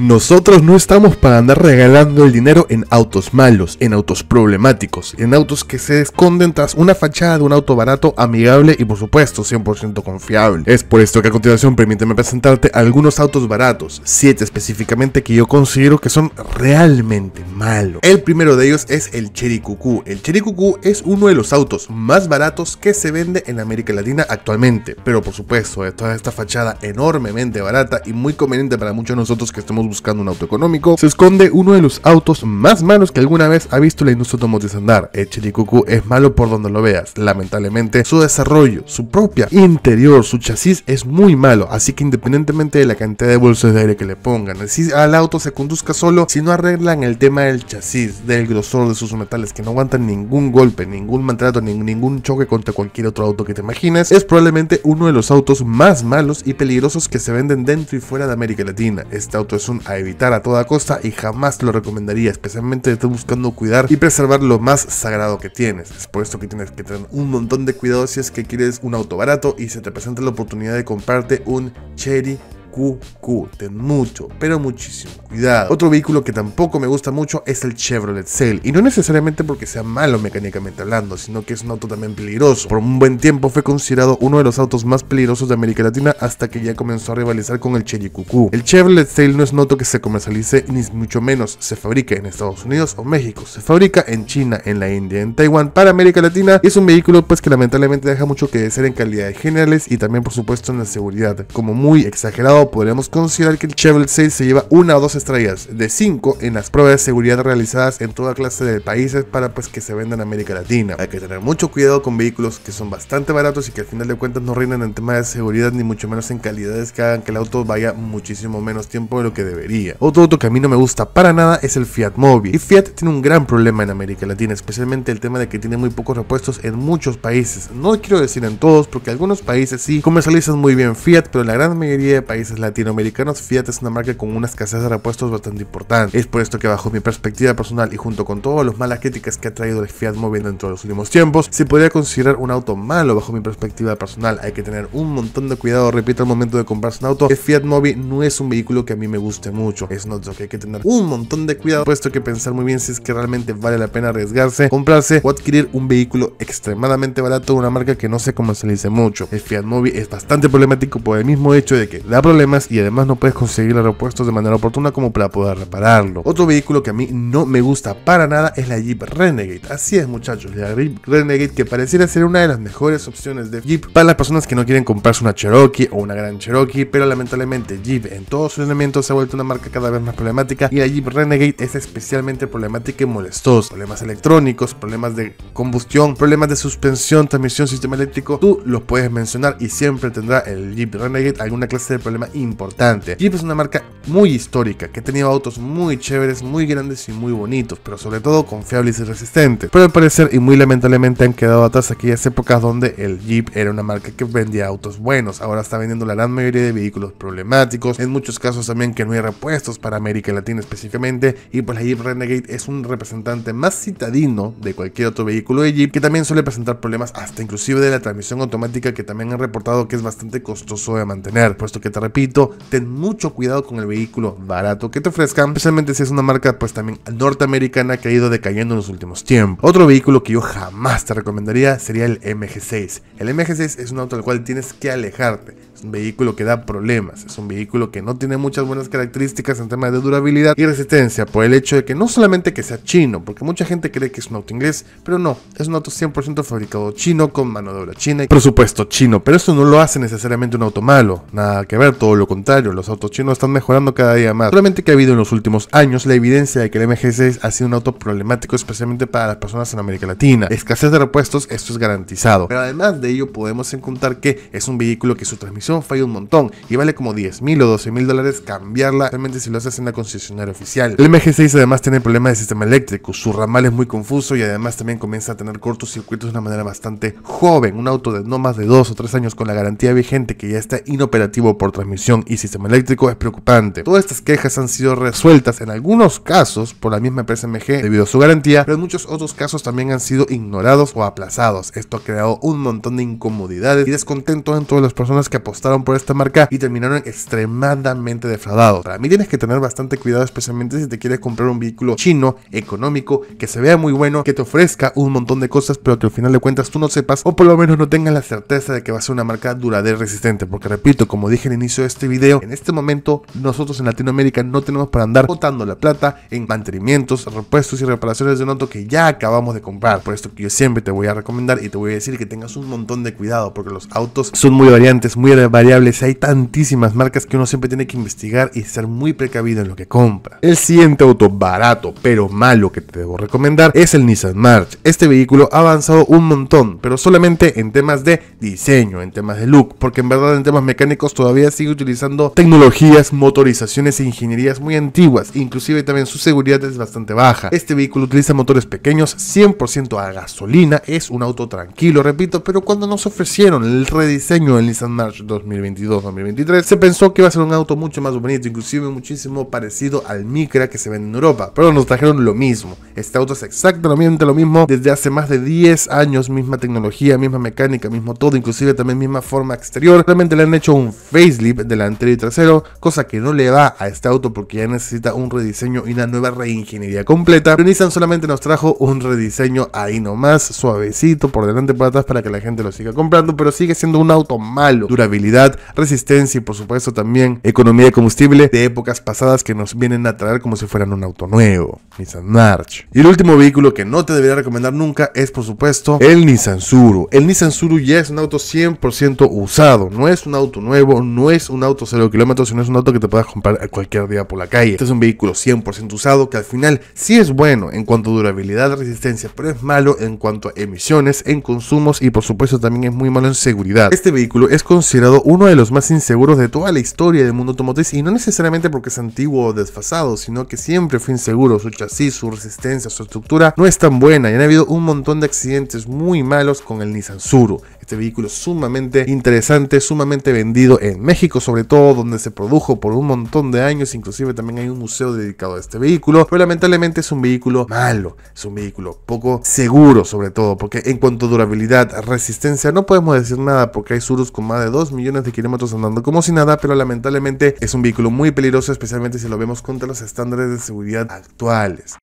Nosotros no estamos para andar regalando el dinero en autos malos, en autos problemáticos, en autos que se esconden tras una fachada de un auto barato, amigable y por supuesto 100% confiable. Es por esto que a continuación permíteme presentarte algunos autos baratos, siete específicamente que yo considero que son realmente malos. El primero de ellos es el Cherry Cucú. El Cherry Cucú es uno de los autos más baratos que se vende en América Latina actualmente, pero por supuesto, toda esta fachada enormemente barata y muy conveniente para muchos de nosotros que estamos buscando un auto económico, se esconde uno de los autos más malos que alguna vez ha visto la industria automotriz andar. El Chiricucu es malo por donde lo veas. Lamentablemente, su desarrollo, su propia interior, su chasis es muy malo, así que independientemente de la cantidad de bolsas de aire que le pongan, si al auto se conduzca solo, si no arreglan el tema del chasis, del grosor de sus metales, que no aguantan ningún golpe, ningún maltrato, ningún choque contra cualquier otro auto que te imagines, es probablemente uno de los autos más malos y peligrosos que se venden dentro y fuera de América Latina. Este auto es un a evitar a toda costa y jamás lo recomendaría, especialmente si estás buscando cuidar y preservar lo más sagrado que tienes. Es por esto que tienes que tener un montón de cuidado si es que quieres un auto barato y se te presenta la oportunidad de comprarte un Cherry QQ. Ten mucho, pero muchísimo cuidado. Otro vehículo que tampoco me gusta mucho es el Chevrolet Sail Y no necesariamente porque sea malo mecánicamente hablando, sino que es un auto también peligroso. Por un buen tiempo fue considerado uno de los autos más peligrosos de América Latina hasta que ya comenzó a rivalizar con el Chevy QQ. El Chevrolet Sail no es un auto que se comercialice ni mucho menos se fabrica en Estados Unidos o México. Se fabrica en China, en la India, en Taiwán, para América Latina. Y es un vehículo pues que lamentablemente deja mucho que desear en calidad generales y también por supuesto en la seguridad. Como muy exagerado podríamos considerar que el Chevrolet 6 se lleva una o dos estrellas de 5 en las pruebas de seguridad realizadas en toda clase de países para pues que se venda en América Latina. Hay que tener mucho cuidado con vehículos que son bastante baratos y que al final de cuentas no rinden en temas de seguridad ni mucho menos en calidades que hagan que el auto vaya muchísimo menos tiempo de lo que debería. Otro auto que a mí no me gusta para nada es el Fiat Mobi. Y Fiat tiene un gran problema en América Latina, especialmente el tema de que tiene muy pocos repuestos en muchos países. No quiero decir en todos, porque algunos países sí comercializan muy bien Fiat, pero la gran mayoría de países latinoamericanos, Fiat es una marca con una escasez de repuestos bastante importante. Es por esto que bajo mi perspectiva personal y junto con todas las malas críticas que ha traído el Fiat Mobi dentro de los últimos tiempos, se podría considerar un auto malo bajo mi perspectiva personal. Hay que tener un montón de cuidado, repito, al momento de comprarse un auto. El Fiat Mobi no es un vehículo que a mí me guste mucho. Es noto que hay que tener un montón de cuidado, puesto que pensar muy bien si es que realmente vale la pena arriesgarse, comprarse o adquirir un vehículo extremadamente barato de una marca que no se comercialice mucho. El Fiat Mobi es bastante problemático por el mismo hecho de que da y además no puedes conseguir los repuestos de manera oportuna como para poder repararlo. Otro vehículo que a mí no me gusta para nada es la Jeep Renegade. Así es muchachos, la Jeep Renegade que pareciera ser una de las mejores opciones de Jeep para las personas que no quieren comprarse una Cherokee o una Gran Cherokee, pero lamentablemente Jeep en todos sus elementos se ha vuelto una marca cada vez más problemática y la Jeep Renegade es especialmente problemática y molestosa. Problemas electrónicos, problemas de combustión, problemas de suspensión, transmisión, sistema eléctrico, tú los puedes mencionar y siempre tendrá el Jeep Renegade alguna clase de problema importante. Jeep es una marca muy histórica, que tenía autos muy chéveres, muy grandes y muy bonitos, pero sobre todo confiables y resistentes. Pero al parecer y muy lamentablemente han quedado atrás aquellas épocas donde el Jeep era una marca que vendía autos buenos, ahora está vendiendo la gran mayoría de vehículos problemáticos, en muchos casos también que no hay repuestos para América Latina específicamente, y pues la Jeep Renegade es un representante más citadino de cualquier otro vehículo de Jeep que también suele presentar problemas hasta inclusive de la transmisión automática que también han reportado que es bastante costoso de mantener, puesto que te repito, ten mucho cuidado con el vehículo barato que te ofrezcan, especialmente si es una marca pues también norteamericana que ha ido decayendo en los últimos tiempos. Otro vehículo que yo jamás te recomendaría sería el MG6. El MG6 es un auto del cual tienes que alejarte un vehículo que da problemas, es un vehículo que no tiene muchas buenas características en temas de durabilidad y resistencia, por el hecho de que no solamente que sea chino, porque mucha gente cree que es un auto inglés, pero no, es un auto 100% fabricado chino con mano de obra china, y por supuesto chino, pero eso no lo hace necesariamente un auto malo, nada que ver, todo lo contrario, los autos chinos están mejorando cada día más. Solamente que ha habido en los últimos años la evidencia de que el MG6 ha sido un auto problemático especialmente para las personas en América Latina, escasez de repuestos, esto es garantizado, pero además de ello podemos encontrar que es un vehículo que su transmisión falla un montón y vale como 10 mil o 12 mil dólares cambiarla, realmente si lo haces en la concesionaria oficial. El MG6 además tiene problemas de sistema eléctrico, su ramal es muy confuso y además también comienza a tener cortocircuitos de una manera bastante joven. Un auto de no más de 2 o 3 años con la garantía vigente que ya está inoperativo por transmisión y sistema eléctrico es preocupante. Todas estas quejas han sido resueltas en algunos casos por la misma empresa MG debido a su garantía, pero en muchos otros casos también han sido ignorados o aplazados. Esto ha creado un montón de incomodidades y descontento en todas las personas que apostaron por esta marca y terminaron extremadamente defraudados. Para mí tienes que tener bastante cuidado, especialmente si te quieres comprar un vehículo chino, económico, que se vea muy bueno, que te ofrezca un montón de cosas, pero que al final de cuentas tú no sepas o por lo menos no tengas la certeza de que va a ser una marca duradera y resistente. Porque repito, como dije al inicio de este video, en este momento nosotros en Latinoamérica no tenemos para andar botando la plata en mantenimientos, repuestos y reparaciones de un auto que ya acabamos de comprar. Por esto que yo siempre te voy a recomendar y te voy a decir que tengas un montón de cuidado porque los autos son muy variantes, muy variables, hay tantísimas marcas que uno siempre tiene que investigar y ser muy precavido en lo que compra. El siguiente auto barato pero malo que te debo recomendar es el Nissan March. Este vehículo ha avanzado un montón, pero solamente en temas de diseño, en temas de look, porque en verdad en temas mecánicos todavía sigue utilizando tecnologías, motorizaciones e ingenierías muy antiguas, inclusive también su seguridad es bastante baja. Este vehículo utiliza motores pequeños, 100% a gasolina, es un auto tranquilo, repito, pero cuando nos ofrecieron el rediseño del Nissan March 2 2022-2023, se pensó que iba a ser un auto mucho más bonito, inclusive muchísimo parecido al Micra que se vende en Europa, pero nos trajeron lo mismo. Este auto es exactamente lo mismo desde hace más de 10 años, misma tecnología, misma mecánica, mismo todo, inclusive también misma forma exterior. Realmente le han hecho un facelift delantero y trasero, cosa que no le va a este auto porque ya necesita un rediseño y una nueva reingeniería completa. Pero Nissan solamente nos trajo un rediseño ahí nomás, suavecito, por delante y por atrás para que la gente lo siga comprando, pero sigue siendo un auto malo, durabilidad resistencia y por supuesto también economía de combustible de épocas pasadas que nos vienen a traer como si fueran un auto nuevo, Nissan March. Y el último vehículo que no te debería recomendar nunca es por supuesto el Nissan Suru. El Nissan Suru ya es un auto 100% usado, no es un auto nuevo, no es un auto 0 kilómetros, sino es un auto que te puedas comprar cualquier día por la calle. Este es un vehículo 100% usado que al final sí es bueno en cuanto a durabilidad, resistencia, pero es malo en cuanto a emisiones, en consumos y por supuesto también es muy malo en seguridad. Este vehículo es considerado uno de los más inseguros de toda la historia del mundo automotriz, y no necesariamente porque es antiguo o desfasado, sino que siempre fue inseguro, su chasis, su resistencia, su estructura no es tan buena, y han habido un montón de accidentes muy malos con el Nissan Suru. Este vehículo sumamente interesante, sumamente vendido en México sobre todo, donde se produjo por un montón de años, inclusive también hay un museo dedicado a este vehículo, pero lamentablemente es un vehículo malo, es un vehículo poco seguro sobre todo, porque en cuanto a durabilidad, resistencia, no podemos decir nada porque hay Surus con más de 2 millones de kilómetros andando como si nada, pero lamentablemente es un vehículo muy peligroso, especialmente si lo vemos contra los estándares de seguridad actuales.